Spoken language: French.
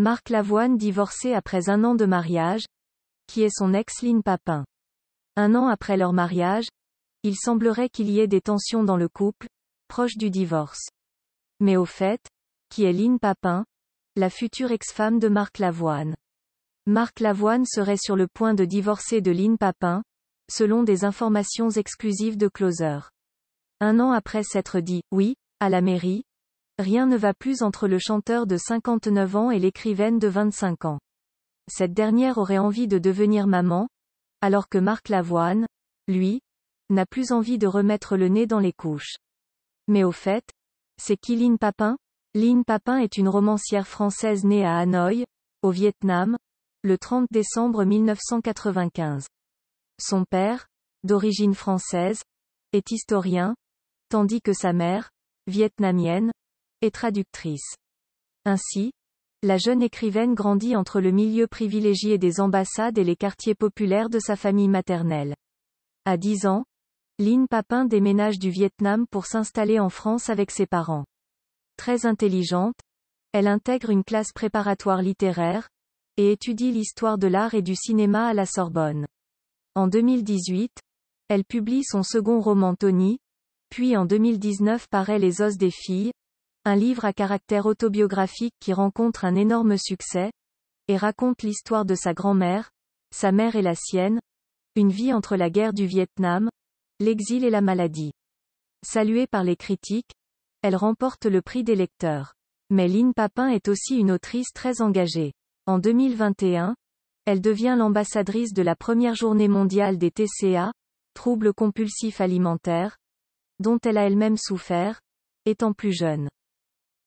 Marc Lavoine divorcé après un an de mariage, qui est son ex-Line Papin. Un an après leur mariage, il semblerait qu'il y ait des tensions dans le couple, proche du divorce. Mais au fait, qui est Lynn Papin, la future ex-femme de Marc Lavoine. Marc Lavoine serait sur le point de divorcer de Lynn Papin, selon des informations exclusives de Closer. Un an après s'être dit, oui, à la mairie, Rien ne va plus entre le chanteur de 59 ans et l'écrivaine de 25 ans. Cette dernière aurait envie de devenir maman, alors que Marc Lavoine, lui, n'a plus envie de remettre le nez dans les couches. Mais au fait, c'est qui Papin Lynn Papin est une romancière française née à Hanoï, au Vietnam, le 30 décembre 1995. Son père, d'origine française, est historien, tandis que sa mère, vietnamienne, et traductrice. Ainsi, la jeune écrivaine grandit entre le milieu privilégié des ambassades et les quartiers populaires de sa famille maternelle. À 10 ans, Lynn Papin déménage du Vietnam pour s'installer en France avec ses parents. Très intelligente, elle intègre une classe préparatoire littéraire, et étudie l'histoire de l'art et du cinéma à la Sorbonne. En 2018, elle publie son second roman Tony, puis en 2019 paraît Les os des filles, un livre à caractère autobiographique qui rencontre un énorme succès, et raconte l'histoire de sa grand-mère, sa mère et la sienne, une vie entre la guerre du Vietnam, l'exil et la maladie. Saluée par les critiques, elle remporte le prix des lecteurs. Mais Lynn Papin est aussi une autrice très engagée. En 2021, elle devient l'ambassadrice de la première journée mondiale des TCA, troubles compulsifs alimentaires, dont elle a elle-même souffert, étant plus jeune.